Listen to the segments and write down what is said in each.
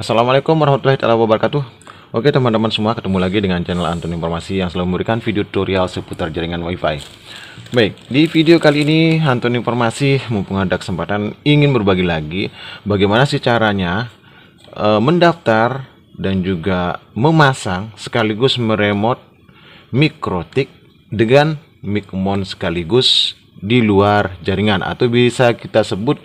Assalamualaikum warahmatullahi wabarakatuh Oke teman-teman semua ketemu lagi dengan channel Anton Informasi yang selalu memberikan video tutorial seputar jaringan wifi Baik di video kali ini Anton Informasi mumpung ada kesempatan ingin berbagi lagi Bagaimana sih caranya e, mendaftar dan juga memasang sekaligus meremot mikrotik dengan mic mount sekaligus di luar jaringan atau bisa kita sebut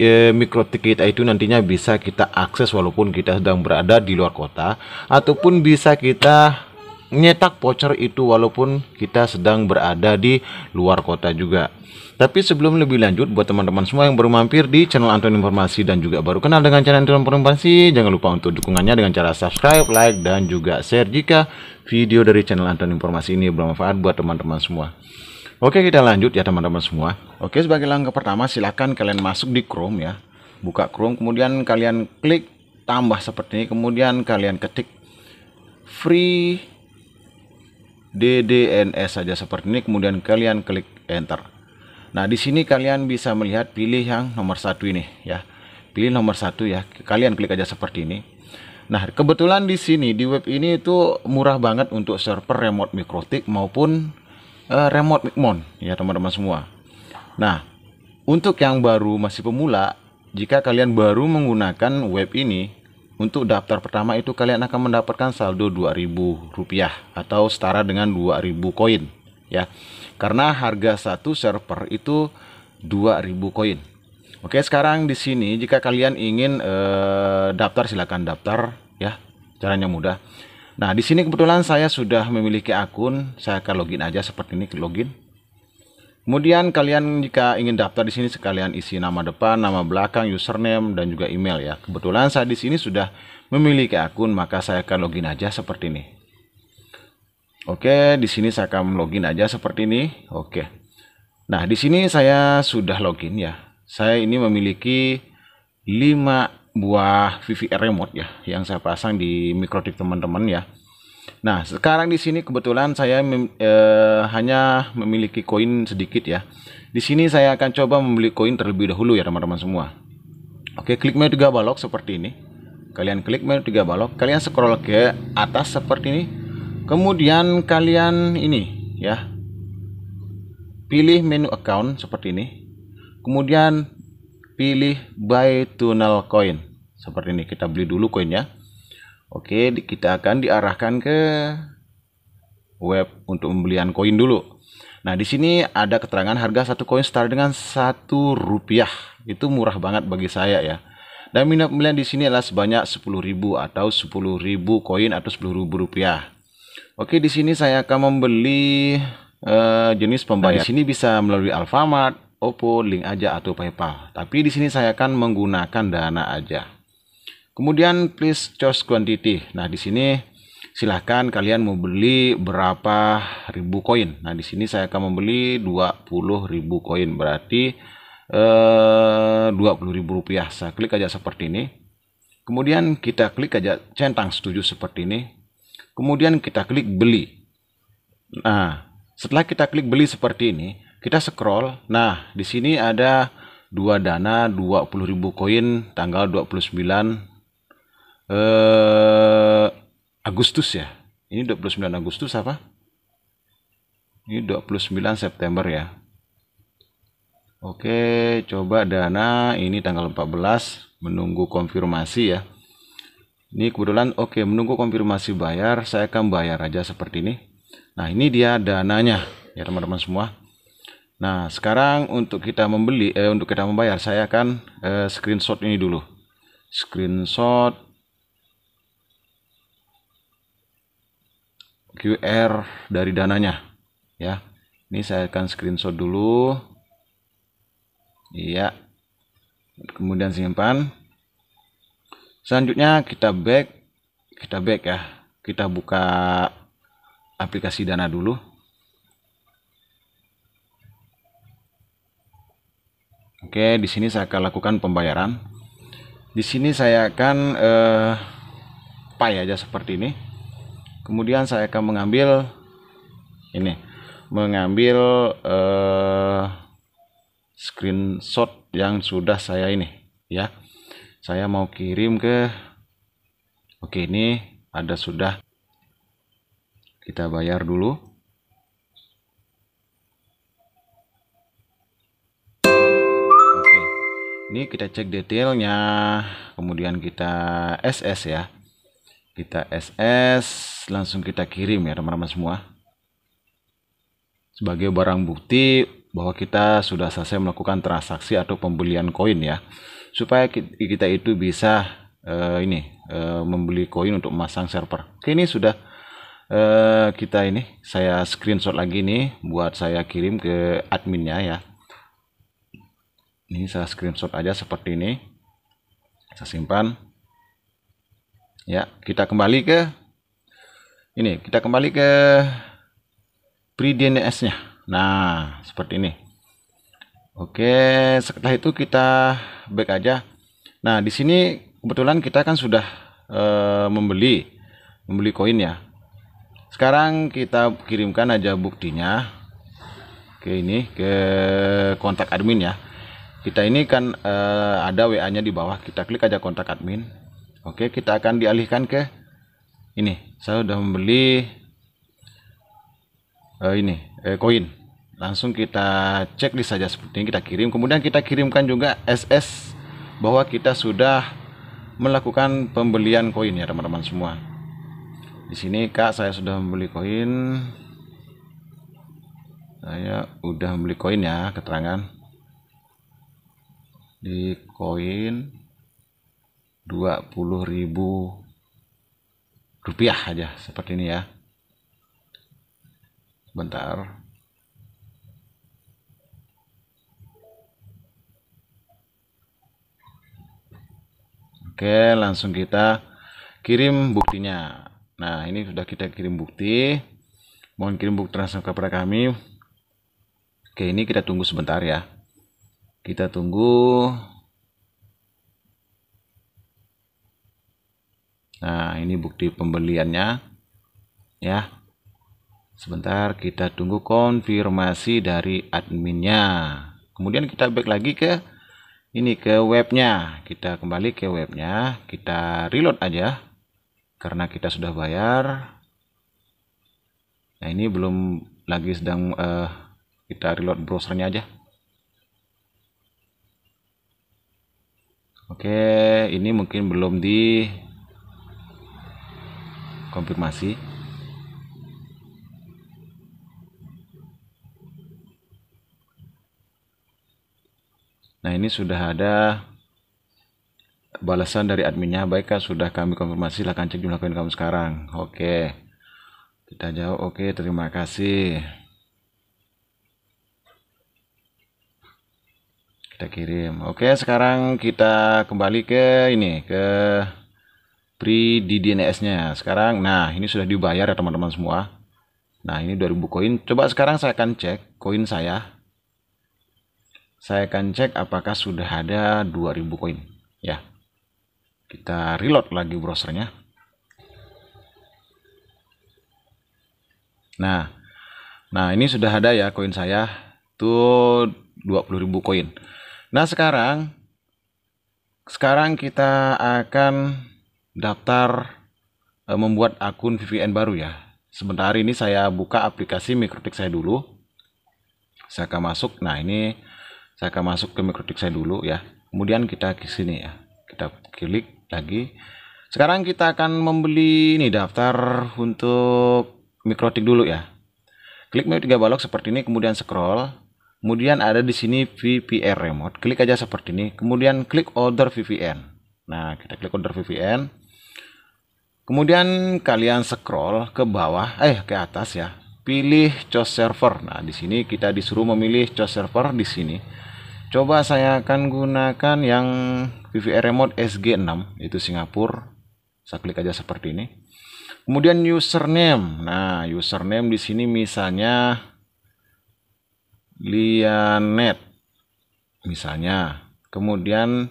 e, eh, mikrotik kita itu nantinya bisa kita akses walaupun kita sedang berada di luar kota ataupun bisa kita nyetak voucher itu walaupun kita sedang berada di luar kota juga. Tapi sebelum lebih lanjut buat teman-teman semua yang baru mampir di channel Anton Informasi dan juga baru kenal dengan channel Anton Informasi, jangan lupa untuk dukungannya dengan cara subscribe, like dan juga share jika video dari channel Anton Informasi ini bermanfaat buat teman-teman semua. Oke kita lanjut ya teman-teman semua. Oke sebagai langkah pertama silahkan kalian masuk di Chrome ya. Buka Chrome kemudian kalian klik tambah seperti ini kemudian kalian ketik free DDNS saja seperti ini kemudian kalian klik enter. Nah di sini kalian bisa melihat pilih yang nomor satu ini ya. Pilih nomor satu ya. Kalian klik aja seperti ini. Nah, kebetulan di sini di web ini itu murah banget untuk server remote mikrotik maupun uh, remote micmon ya teman-teman semua. Nah, untuk yang baru masih pemula, jika kalian baru menggunakan web ini, untuk daftar pertama itu kalian akan mendapatkan saldo rp rupiah atau setara dengan 2.000 koin ya. Karena harga satu server itu 2.000 koin. Oke, sekarang di sini jika kalian ingin eh, daftar silakan daftar ya. Caranya mudah. Nah, di sini kebetulan saya sudah memiliki akun, saya akan login aja seperti ini, login. Kemudian kalian jika ingin daftar di sini sekalian isi nama depan, nama belakang, username dan juga email ya. Kebetulan saya di sini sudah memiliki akun, maka saya akan login aja seperti ini. Oke, di sini saya akan login aja seperti ini. Oke. Nah, di sini saya sudah login ya. Saya ini memiliki 5 buah VVR remote ya yang saya pasang di mikrotik teman-teman ya Nah sekarang di sini kebetulan saya mem, e, hanya memiliki koin sedikit ya di sini saya akan coba membeli koin terlebih dahulu ya teman-teman semua Oke klik menu 3 balok seperti ini kalian klik menu 3 balok kalian scroll ke atas seperti ini kemudian kalian ini ya pilih menu account seperti ini kemudian pilih buy tunnel coin seperti ini kita beli dulu koinnya oke kita akan diarahkan ke web untuk pembelian koin dulu nah di sini ada keterangan harga satu koin start dengan satu rupiah itu murah banget bagi saya ya dan minat pembelian di sini adalah sebanyak 10.000 atau 10.000 koin atau 10.000 rupiah oke di sini saya akan membeli uh, jenis pembayaran nah, di sini bisa melalui Alfamart Oppo, link aja atau PayPal. Tapi di sini saya akan menggunakan Dana aja. Kemudian please choose quantity. Nah, di sini silahkan kalian mau beli berapa ribu koin. Nah, di sini saya akan membeli 20 ribu koin. Berarti eh 20 ribu rupiah. Saya klik aja seperti ini. Kemudian kita klik aja centang setuju seperti ini. Kemudian kita klik beli. Nah, setelah kita klik beli seperti ini, kita scroll. Nah, di sini ada dua dana 20.000 koin tanggal 29 eh, Agustus ya. Ini 29 Agustus apa? Ini 29 September ya. Oke, coba dana ini tanggal 14 menunggu konfirmasi ya. Ini kebetulan oke menunggu konfirmasi bayar, saya akan bayar aja seperti ini. Nah, ini dia dananya ya teman-teman semua. Nah, sekarang untuk kita membeli eh untuk kita membayar, saya akan eh, screenshot ini dulu. Screenshot QR dari dananya ya ini saya akan screenshot dulu iya kemudian simpan selanjutnya kita back kita back ya kita buka aplikasi dana dulu Oke, di sini saya akan lakukan pembayaran. Di sini saya akan eh, pay aja seperti ini kemudian saya akan mengambil ini mengambil uh, screenshot yang sudah saya ini ya saya mau kirim ke oke ini ada sudah kita bayar dulu oke ini kita cek detailnya kemudian kita SS ya kita SS langsung kita kirim ya teman-teman semua sebagai barang bukti bahwa kita sudah selesai melakukan transaksi atau pembelian koin ya supaya kita itu bisa uh, ini uh, membeli koin untuk memasang server oke ini sudah uh, kita ini saya screenshot lagi nih buat saya kirim ke adminnya ya ini saya screenshot aja seperti ini saya simpan ya kita kembali ke ini kita kembali ke pre-DNS nya nah seperti ini oke setelah itu kita back aja nah di sini kebetulan kita kan sudah e, membeli membeli koin ya sekarang kita kirimkan aja buktinya ke ini ke kontak admin ya kita ini kan e, ada WA nya di bawah kita klik aja kontak admin Oke, kita akan dialihkan ke ini. Saya sudah membeli uh, ini eh, koin. Eh, Langsung kita cek di saja seperti ini kita kirim. Kemudian kita kirimkan juga SS bahwa kita sudah melakukan pembelian koin ya teman-teman semua. Di sini Kak saya sudah membeli koin. Saya udah membeli koin ya keterangan di koin 20.000 rupiah aja seperti ini ya sebentar. oke langsung kita kirim buktinya nah ini sudah kita kirim bukti mohon kirim bukti langsung kepada kami oke ini kita tunggu sebentar ya kita tunggu Nah, ini bukti pembeliannya. Ya. Sebentar kita tunggu konfirmasi dari adminnya. Kemudian kita back lagi ke ini ke webnya. Kita kembali ke webnya, kita reload aja karena kita sudah bayar. Nah, ini belum lagi sedang uh, kita reload browsernya aja. Oke, ini mungkin belum di konfirmasi nah ini sudah ada balasan dari adminnya Baiklah sudah kami konfirmasi silahkan cek jumlah koin kamu sekarang oke kita jawab oke terima kasih kita kirim oke sekarang kita kembali ke ini ke pre di DNS-nya. Sekarang, nah ini sudah dibayar ya teman-teman semua. Nah ini 2000 koin. Coba sekarang saya akan cek koin saya. Saya akan cek apakah sudah ada 2000 koin. Ya, kita reload lagi browsernya. Nah, nah ini sudah ada ya koin saya tuh 20.000 koin. Nah sekarang, sekarang kita akan daftar uh, membuat akun VPN baru ya. Sebentar ini saya buka aplikasi Mikrotik saya dulu. Saya akan masuk. Nah, ini saya akan masuk ke Mikrotik saya dulu ya. Kemudian kita ke sini ya. Kita klik lagi. Sekarang kita akan membeli ini daftar untuk Mikrotik dulu ya. Klik menu tiga balok seperti ini, kemudian scroll. Kemudian ada di sini VPN remote. Klik aja seperti ini. Kemudian klik order VPN. Nah, kita klik order VPN. Kemudian kalian scroll ke bawah, eh ke atas ya. Pilih choose server. Nah, di sini kita disuruh memilih choose server di sini. Coba saya akan gunakan yang VVR remote SG6 itu Singapura. Saya klik aja seperti ini. Kemudian username. Nah, username di sini misalnya Lianet misalnya. Kemudian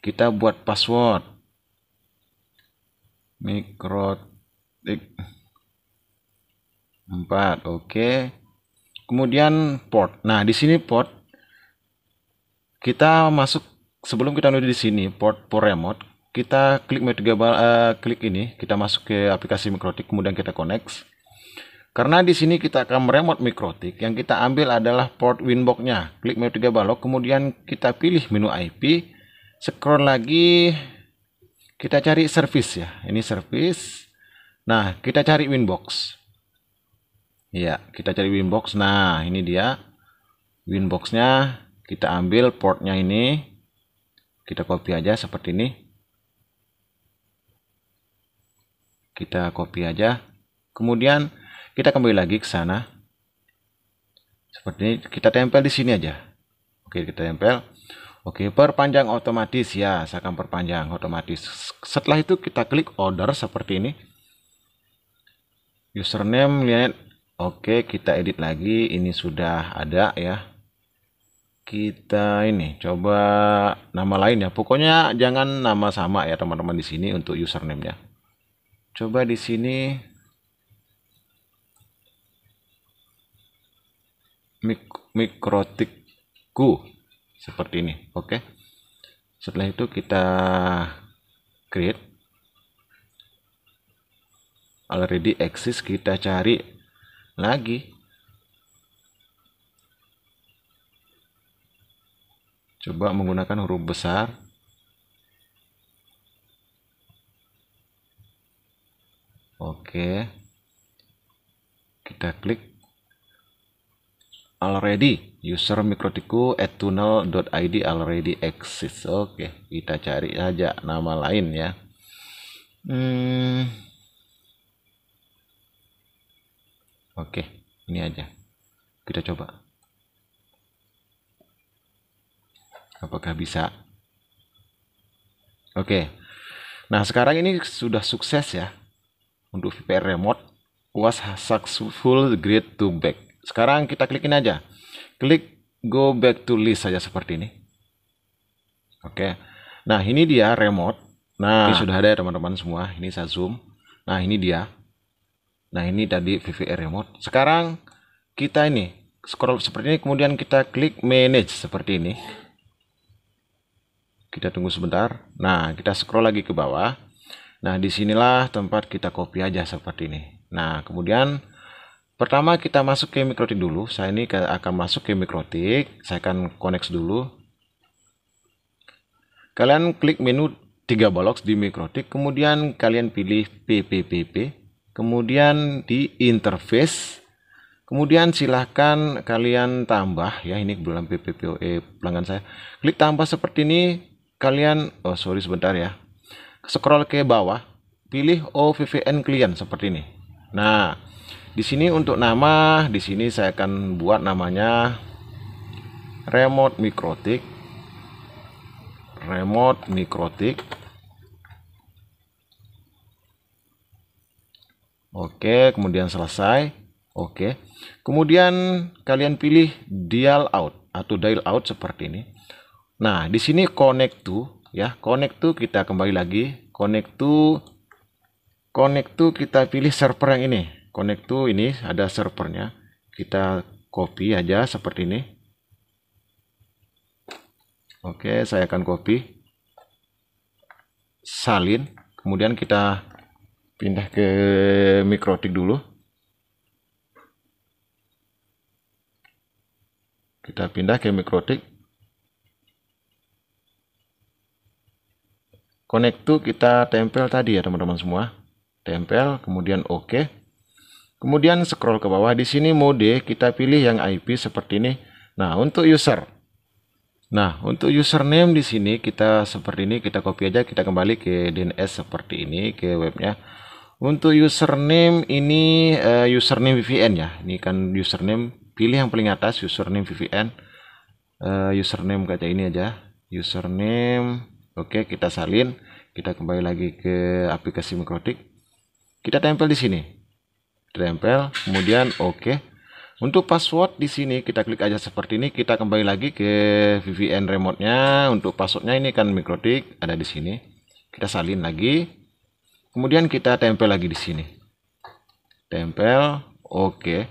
kita buat password mikrotik 4 oke okay. kemudian port nah di sini port kita masuk sebelum kita menuju di sini port port remote kita klik metagable uh, klik ini kita masuk ke aplikasi mikrotik kemudian kita connect karena di sini kita akan meremot mikrotik, yang kita ambil adalah port winbox-nya. Klik menu balok, kemudian kita pilih menu IP, scroll lagi kita cari service ya. Ini service. Nah, kita cari Winbox. Iya, kita cari Winbox. Nah, ini dia Winboxnya. Kita ambil portnya ini. Kita copy aja seperti ini. Kita copy aja. Kemudian kita kembali lagi ke sana. Seperti ini. Kita tempel di sini aja. Oke, kita tempel. Oke, perpanjang otomatis ya, saya akan perpanjang otomatis. Setelah itu kita klik order seperti ini. Username lihat. Oke, kita edit lagi. Ini sudah ada ya. Kita ini coba nama lain ya. Pokoknya jangan nama sama ya teman-teman di sini untuk username-nya. Coba di sini mik mikrotikku seperti ini oke okay. setelah itu kita create already exist kita cari lagi coba menggunakan huruf besar oke okay. kita klik already user mikrotiku at tunnel.id already exists oke kita cari aja nama lain ya hmm. oke ini aja kita coba apakah bisa oke nah sekarang ini sudah sukses ya untuk VPN remote was successful great to back sekarang kita klikin aja. Klik go back to list saja seperti ini. Oke. Nah, ini dia remote. Nah, ini sudah ada ya teman-teman semua. Ini saya zoom. Nah, ini dia. Nah, ini tadi VVR remote. Sekarang kita ini scroll seperti ini kemudian kita klik manage seperti ini. Kita tunggu sebentar. Nah, kita scroll lagi ke bawah. Nah, disinilah tempat kita copy aja seperti ini. Nah, kemudian Pertama kita masuk ke mikrotik dulu. Saya ini akan masuk ke mikrotik. Saya akan connect dulu. Kalian klik menu 3 balok di mikrotik. Kemudian kalian pilih PPPP. Kemudian di interface. Kemudian silahkan kalian tambah. Ya ini belum PPPOE pelanggan saya. Klik tambah seperti ini. Kalian, oh sorry sebentar ya. Scroll ke bawah. Pilih OVVN klien seperti ini. Nah, di sini untuk nama, di sini saya akan buat namanya remote mikrotik. Remote mikrotik. Oke, kemudian selesai. Oke. Kemudian kalian pilih dial out atau dial out seperti ini. Nah, di sini connect to ya, connect to kita kembali lagi connect to connect to kita pilih server yang ini connect to ini ada servernya kita copy aja seperti ini oke saya akan copy salin kemudian kita pindah ke mikrotik dulu kita pindah ke mikrotik connect to kita tempel tadi ya teman-teman semua tempel, kemudian OK. Kemudian scroll ke bawah, di sini mode kita pilih yang IP seperti ini. Nah, untuk user. Nah, untuk username di sini kita seperti ini, kita copy aja, kita kembali ke DNS seperti ini, ke webnya. Untuk username ini uh, username VPN ya. Ini kan username, pilih yang paling atas username VPN. Uh, eh, username kaca ini aja. Username, oke okay, kita salin. Kita kembali lagi ke aplikasi Mikrotik kita tempel di sini. Tempel, kemudian oke. Okay. Untuk password di sini kita klik aja seperti ini, kita kembali lagi ke VPN remote-nya. Untuk passwordnya ini kan mikrotik ada di sini. Kita salin lagi. Kemudian kita tempel lagi di sini. Tempel, oke. Okay.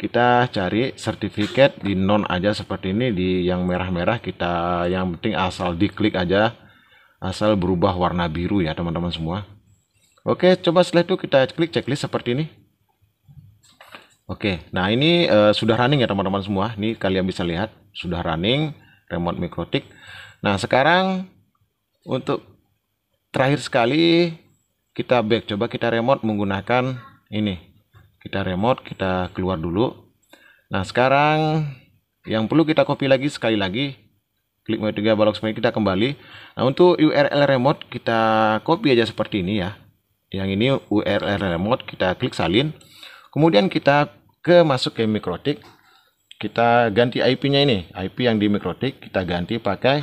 Kita cari sertifikat di non aja seperti ini di yang merah-merah kita yang penting asal diklik aja asal berubah warna biru ya teman-teman semua. Oke, coba setelah itu kita klik checklist seperti ini. Oke, nah ini uh, sudah running ya teman-teman semua. Ini kalian bisa lihat sudah running remote mikrotik. Nah sekarang untuk terakhir sekali kita back. Coba kita remote menggunakan ini. Kita remote, kita keluar dulu. Nah sekarang yang perlu kita copy lagi sekali lagi klik mode 3 balok kita kembali nah untuk URL remote kita copy aja seperti ini ya yang ini URL remote kita klik salin kemudian kita ke masuk ke mikrotik kita ganti IP nya ini IP yang di mikrotik kita ganti pakai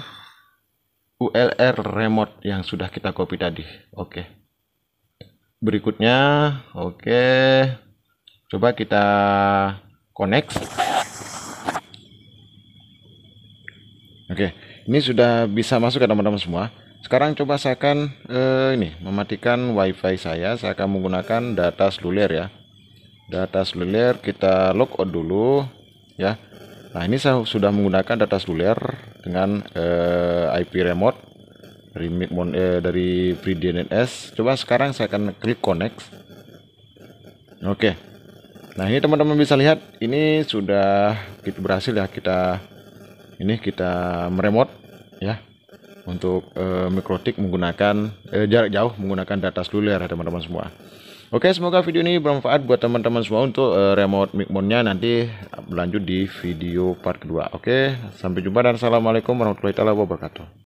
ULR remote yang sudah kita copy tadi oke berikutnya oke coba kita connect oke ini sudah bisa masuk ke ya, teman-teman semua sekarang coba saya akan eh, ini mematikan wifi saya saya akan menggunakan data seluler ya data seluler kita out dulu ya nah ini saya sudah menggunakan data seluler dengan eh, IP remote dari, eh, dari free DNS coba sekarang saya akan klik connect oke nah ini teman-teman bisa lihat ini sudah kita berhasil ya kita ini kita meremot ya untuk uh, mikrotik menggunakan uh, jarak jauh menggunakan data seluler ya, teman-teman semua. Oke, semoga video ini bermanfaat buat teman-teman semua untuk uh, remote mount-nya nanti lanjut di video part kedua. Oke, sampai jumpa dan assalamualaikum warahmatullahi wabarakatuh.